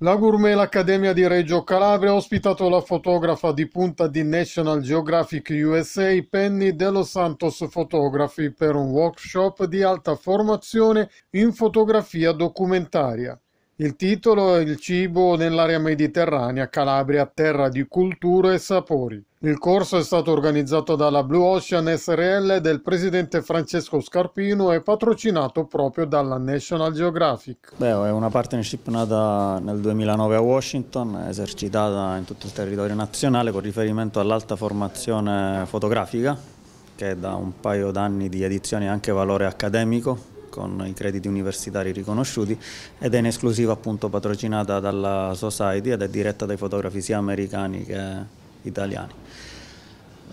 La Gourmet Accademia di Reggio Calabria ha ospitato la fotografa di punta di National Geographic USA Penny De Los Santos Photography per un workshop di alta formazione in fotografia documentaria. Il titolo è Il cibo nell'area mediterranea, Calabria, terra di cultura e sapori. Il corso è stato organizzato dalla Blue Ocean SRL del presidente Francesco Scarpino e patrocinato proprio dalla National Geographic. Beh, è una partnership nata nel 2009 a Washington, esercitata in tutto il territorio nazionale con riferimento all'alta formazione fotografica, che da un paio d'anni di edizione ha anche valore accademico con i crediti universitari riconosciuti ed è in esclusiva appunto patrocinata dalla Society ed è diretta dai fotografi sia americani che italiani.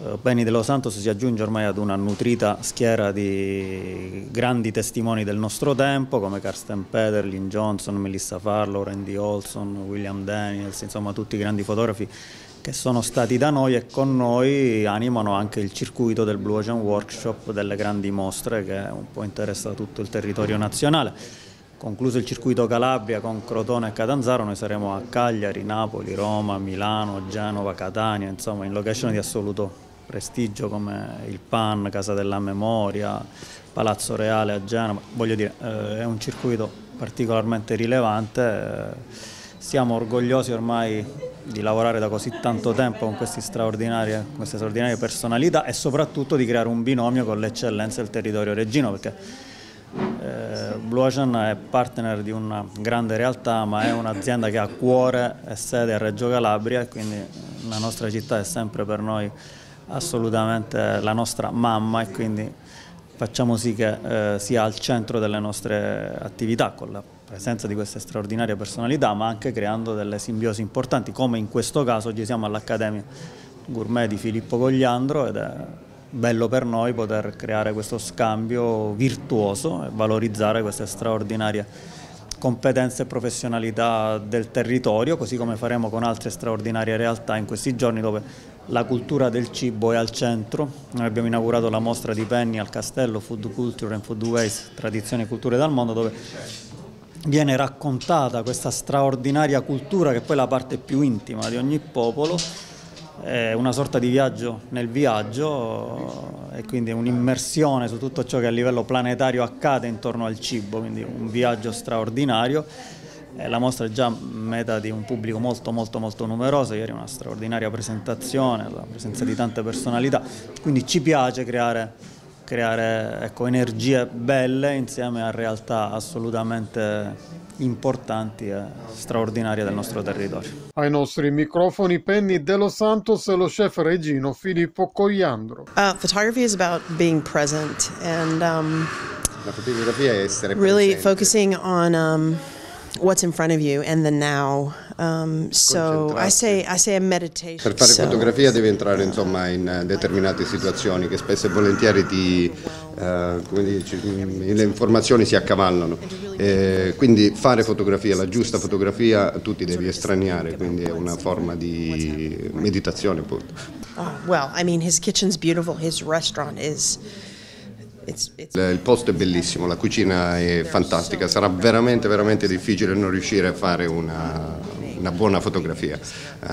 Eh, Beni De Los Santos si aggiunge ormai ad una nutrita schiera di grandi testimoni del nostro tempo come Karsten Pederlin, Johnson, Melissa Farlow, Randy Olson, William Daniels, insomma tutti i grandi fotografi che sono stati da noi e con noi animano anche il circuito del Blue Ocean Workshop, delle grandi mostre che un po' interessa tutto il territorio nazionale. Concluso il circuito Calabria con Crotone e Catanzaro, noi saremo a Cagliari, Napoli, Roma, Milano, Genova, Catania, insomma in location di assoluto prestigio come il PAN, Casa della Memoria, Palazzo Reale a Genova, voglio dire eh, è un circuito particolarmente rilevante, eh, siamo orgogliosi ormai di lavorare da così tanto tempo con, queste straordinarie personalità e soprattutto di creare un binomio con l'eccellenza del territorio reggino perché eh, Blue Ocean è partner di una grande realtà ma è un'azienda che ha cuore e sede a Reggio Calabria e quindi la nostra città è sempre per noi assolutamente la nostra mamma e quindi facciamo sì che eh, sia al centro delle nostre attività con la presenza di queste straordinarie personalità ma anche creando delle simbiosi importanti come in questo caso oggi siamo all'Accademia Gourmet di Filippo Cogliandro ed è bello per noi poter creare questo scambio virtuoso e valorizzare queste straordinarie competenze e professionalità del territorio, così come faremo con altre straordinarie realtà in questi giorni dove la cultura del cibo è al centro. Noi abbiamo inaugurato la mostra di Penny al Castello Food Culture and Food Waste, Tradizioni e Culture dal Mondo, dove viene raccontata questa straordinaria cultura che è poi la parte più intima di ogni popolo è una sorta di viaggio nel viaggio e quindi un'immersione su tutto ciò che a livello planetario accade intorno al cibo, quindi un viaggio straordinario. La mostra è già meta di un pubblico molto molto molto numeroso, ieri una straordinaria presentazione, la presenza di tante personalità, quindi ci piace creare creare ecco, energie belle insieme a realtà assolutamente importanti e straordinarie del nostro territorio. Ai nostri microfoni Penny Dello Santos e lo chef regino Filippo Cogliandro. Uh, photography is about being present and um, La fotografia è essere really presente. focusing on um, what's in front of you and the now Um, so I say, I say per fare so. fotografia devi entrare insomma, in eh, determinate situazioni che spesso e volentieri ti, eh, come dici, mm, le informazioni si accavallano. Eh, quindi fare fotografia, la giusta fotografia, tu ti devi estraniare, quindi è una forma di meditazione appunto. Oh, well, I mean his kitchen's beautiful, his restaurant is il posto è bellissimo, la cucina è fantastica, sarà veramente, veramente difficile non riuscire a fare una, una buona fotografia, uh,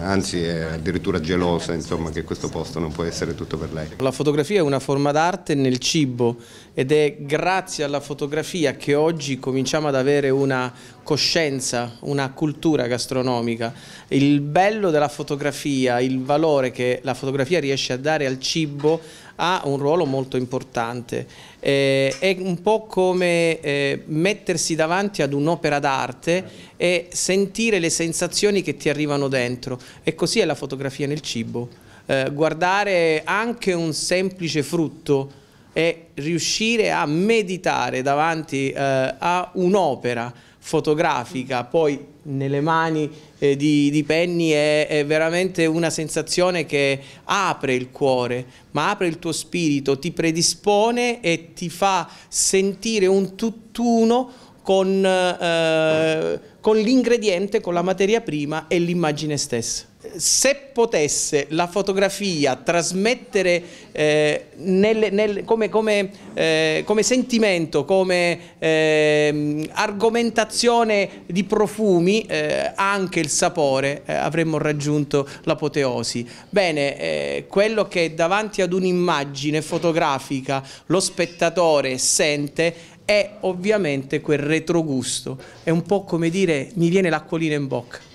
anzi è addirittura gelosa insomma, che questo posto non può essere tutto per lei. La fotografia è una forma d'arte nel cibo ed è grazie alla fotografia che oggi cominciamo ad avere una coscienza, una cultura gastronomica. Il bello della fotografia, il valore che la fotografia riesce a dare al cibo ha un ruolo molto importante. Eh, è un po' come eh, mettersi davanti ad un'opera d'arte e sentire le sensazioni che ti arrivano dentro. E così è la fotografia nel cibo. Eh, guardare anche un semplice frutto è riuscire a meditare davanti eh, a un'opera fotografica, poi nelle mani eh, di, di, Penny è, è, veramente una sensazione che apre il cuore, ma apre il tuo spirito, ti predispone e ti fa sentire un tutt'uno con, eh, con l'ingrediente, con la materia prima e l'immagine stessa. Se potesse la fotografia trasmettere eh, nel, nel, come, come, eh, come, sentimento, come ehm, argomentazione di profumi, eh, anche il sapore, eh, avremmo raggiunto l'apoteosi. Bene, eh, quello che davanti ad un'immagine fotografica lo spettatore sente è ovviamente quel retrogusto, è un po' come dire mi viene l'acquolina in bocca.